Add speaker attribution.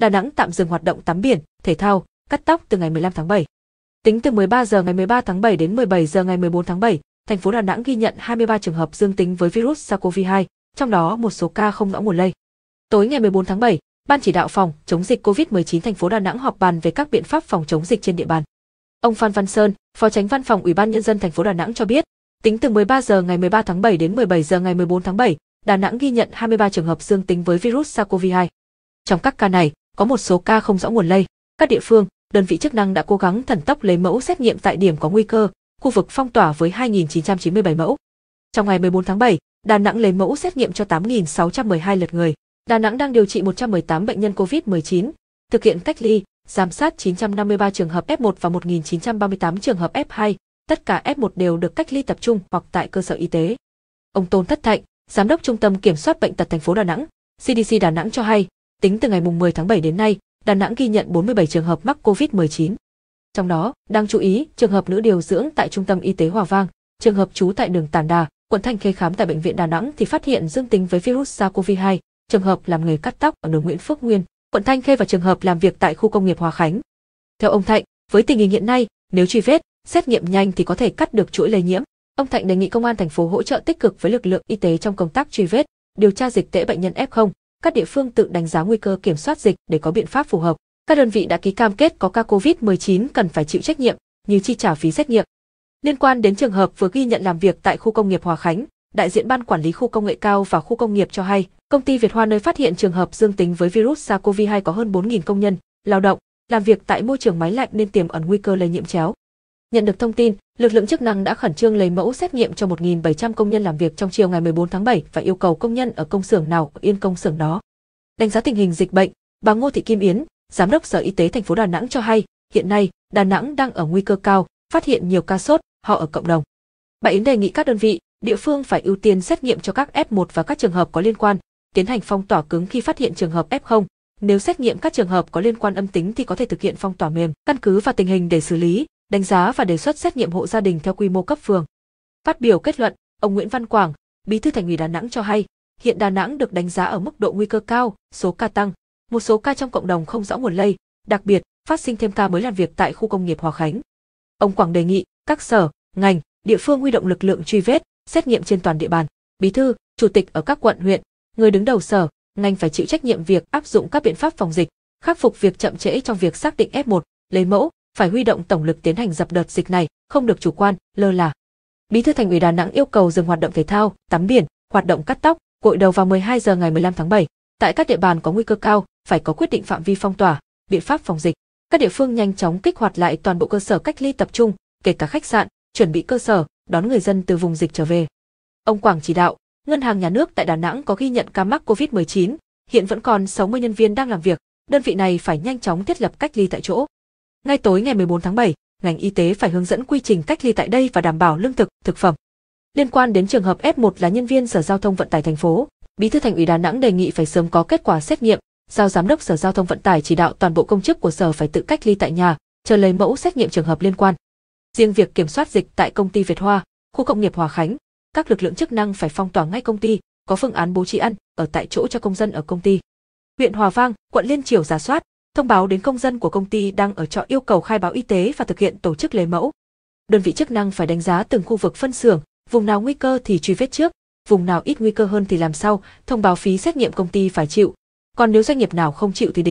Speaker 1: Đà Nẵng tạm dừng hoạt động tắm biển, thể thao, cắt tóc từ ngày 15 tháng 7. Tính từ 13 giờ ngày 13 tháng 7 đến 17 giờ ngày 14 tháng 7, thành phố Đà Nẵng ghi nhận 23 trường hợp dương tính với virus SARS-CoV-2, trong đó một số ca không rõ nguồn lây. Tối ngày 14 tháng 7, Ban chỉ đạo phòng chống dịch COVID-19 thành phố Đà Nẵng họp bàn về các biện pháp phòng chống dịch trên địa bàn. Ông Phan Văn Sơn, Phó Tránh Văn phòng Ủy ban nhân dân thành phố Đà Nẵng cho biết, tính từ 13 giờ ngày 13 tháng 7 đến 17 giờ ngày 14 tháng 7, Đà Nẵng ghi nhận 23 trường hợp dương tính với virus SARS-CoV-2. Trong các ca này, có một số ca không rõ nguồn lây. Các địa phương, đơn vị chức năng đã cố gắng thần tốc lấy mẫu xét nghiệm tại điểm có nguy cơ, khu vực phong tỏa với 2.997 mẫu. Trong ngày 14 tháng 7, Đà Nẵng lấy mẫu xét nghiệm cho 8.612 lượt người. Đà Nẵng đang điều trị 118 bệnh nhân COVID-19, thực hiện cách ly, giám sát 953 trường hợp F1 và 1.938 trường hợp F2, tất cả F1 đều được cách ly tập trung hoặc tại cơ sở y tế. Ông Tôn Thất Thạnh, Giám đốc Trung tâm Kiểm soát Bệnh tật thành phố Đà Nẵng, CDC Đà Nẵng cho hay, Tính từ ngày 10 tháng 7 đến nay, Đà Nẵng ghi nhận 47 trường hợp mắc COVID-19. Trong đó, đáng chú ý, trường hợp nữ điều dưỡng tại Trung tâm Y tế Hòa Vang, trường hợp trú tại đường Tản Đà, quận Thanh Khê khám tại Bệnh viện Đà Nẵng thì phát hiện dương tính với virus SARS-CoV-2, trường hợp làm nghề cắt tóc ở đường Nguyễn Phước Nguyên, quận Thanh Khê và trường hợp làm việc tại khu công nghiệp Hòa Khánh. Theo ông Thạnh, với tình hình hiện nay, nếu truy vết, xét nghiệm nhanh thì có thể cắt được chuỗi lây nhiễm. Ông Thạnh đề nghị công an thành phố hỗ trợ tích cực với lực lượng y tế trong công tác truy vết, điều tra dịch tễ bệnh nhân F0, các địa phương tự đánh giá nguy cơ kiểm soát dịch để có biện pháp phù hợp. Các đơn vị đã ký cam kết có ca COVID-19 cần phải chịu trách nhiệm, như chi trả phí xét nghiệm. Liên quan đến trường hợp vừa ghi nhận làm việc tại khu công nghiệp Hòa Khánh, đại diện ban quản lý khu công nghệ cao và khu công nghiệp cho hay, công ty Việt Hoa nơi phát hiện trường hợp dương tính với virus SARS-CoV-2 có hơn 4.000 công nhân, lao động, làm việc tại môi trường máy lạnh nên tiềm ẩn nguy cơ lây nhiễm chéo. Nhận được thông tin, Lực lượng chức năng đã khẩn trương lấy mẫu xét nghiệm cho 1.700 công nhân làm việc trong chiều ngày 14 tháng 7 và yêu cầu công nhân ở công xưởng nào yên công xưởng đó. Đánh giá tình hình dịch bệnh, bà Ngô Thị Kim Yến, Giám đốc Sở Y tế thành phố Đà Nẵng cho hay, hiện nay Đà Nẵng đang ở nguy cơ cao, phát hiện nhiều ca sốt, họ ở cộng đồng. Bà Yến đề nghị các đơn vị, địa phương phải ưu tiên xét nghiệm cho các F1 và các trường hợp có liên quan, tiến hành phong tỏa cứng khi phát hiện trường hợp F0. Nếu xét nghiệm các trường hợp có liên quan âm tính thì có thể thực hiện phong tỏa mềm, căn cứ vào tình hình để xử lý, đánh giá và đề xuất xét nghiệm hộ gia đình theo quy mô cấp phường. Phát biểu kết luận, ông Nguyễn Văn Quảng, Bí thư Thành ủy Đà Nẵng cho hay, hiện Đà Nẵng được đánh giá ở mức độ nguy cơ cao, số ca tăng, một số ca trong cộng đồng không rõ nguồn lây, đặc biệt phát sinh thêm ca mới làm việc tại khu công nghiệp Hòa Khánh. Ông Quảng đề nghị các sở, ngành, địa phương huy động lực lượng truy vết, xét nghiệm trên toàn địa bàn. Bí thư, chủ tịch ở các quận huyện, người đứng đầu sở, ngành phải chịu trách nhiệm việc áp dụng các biện pháp phòng dịch, khắc phục việc chậm trễ trong việc xác định F1, lấy mẫu, phải huy động tổng lực tiến hành dập đợt dịch này, không được chủ quan, lơ là. Bí thư Thành ủy Đà Nẵng yêu cầu dừng hoạt động thể thao, tắm biển, hoạt động cắt tóc, gội đầu vào 12 giờ ngày 15 tháng 7. Tại các địa bàn có nguy cơ cao, phải có quyết định phạm vi phong tỏa, biện pháp phòng dịch. Các địa phương nhanh chóng kích hoạt lại toàn bộ cơ sở cách ly tập trung, kể cả khách sạn, chuẩn bị cơ sở đón người dân từ vùng dịch trở về. Ông Quảng chỉ đạo, Ngân hàng Nhà nước tại Đà Nẵng có ghi nhận ca mắc COVID-19, hiện vẫn còn 60 nhân viên đang làm việc, đơn vị này phải nhanh chóng thiết lập cách ly tại chỗ. Ngay tối ngày 14 tháng 7, ngành y tế phải hướng dẫn quy trình cách ly tại đây và đảm bảo lương thực, thực phẩm. Liên quan đến trường hợp F1 là nhân viên Sở Giao thông Vận tải thành phố, Bí thư Thành ủy Đà Nẵng đề nghị phải sớm có kết quả xét nghiệm, giao giám đốc Sở Giao thông Vận tải chỉ đạo toàn bộ công chức của sở phải tự cách ly tại nhà, chờ lấy mẫu xét nghiệm trường hợp liên quan. Riêng việc kiểm soát dịch tại công ty Việt Hoa, khu công nghiệp Hòa Khánh, các lực lượng chức năng phải phong tỏa ngay công ty, có phương án bố trí ăn ở tại chỗ cho công dân ở công ty. Huyện Hòa Vang, quận Liên Triều giả soát, thông báo đến công dân của công ty đang ở trọ yêu cầu khai báo y tế và thực hiện tổ chức lấy mẫu. Đơn vị chức năng phải đánh giá từng khu vực phân xưởng, vùng nào nguy cơ thì truy vết trước, vùng nào ít nguy cơ hơn thì làm sau, thông báo phí xét nghiệm công ty phải chịu. Còn nếu doanh nghiệp nào không chịu thì định